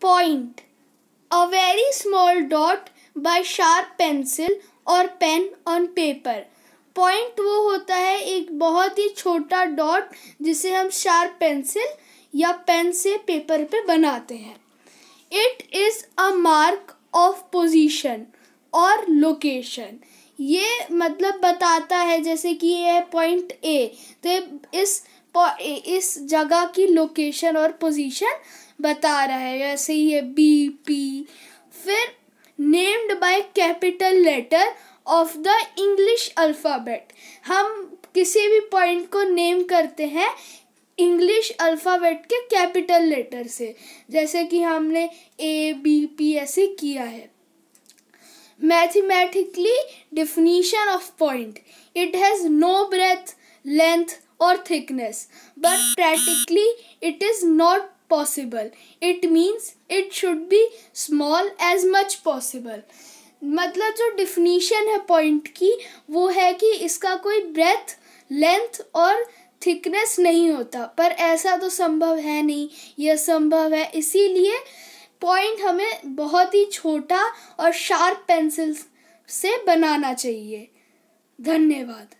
Point A very small dot by sharp pencil or pen on paper. Point वो होता है एक बहुत ही छोटा dot जिसे हम sharp pencil या पेन से पेपर पे बनाते हैं it is a mark of position और लोकेशन ये मतलब बताता है जैसे कि ये है पॉइंट ए तो इस इस जगह की लोकेशन और पोजीशन बता रहा है जैसे ये बी पी फिर named by capital letter of the English alphabet हम किसी भी पॉइंट को नेम करते हैं इंग्लिश अल्फ़ाबेट के कैपिटल लेटर से जैसे कि हमने ए बी पी ऐसे किया है mathematically definition of point. It has no breadth, length or thickness but practically it is not possible. It means it should be small as much possible. मतलब जो definition है पॉइंट की वो है कि इसका कोई ब्रेथ लेंथ और थिकनेस नहीं होता पर ऐसा तो संभव है नहीं यह संभव है इसीलिए पॉइंट हमें बहुत ही छोटा और शार्प पेंसिल से बनाना चाहिए धन्यवाद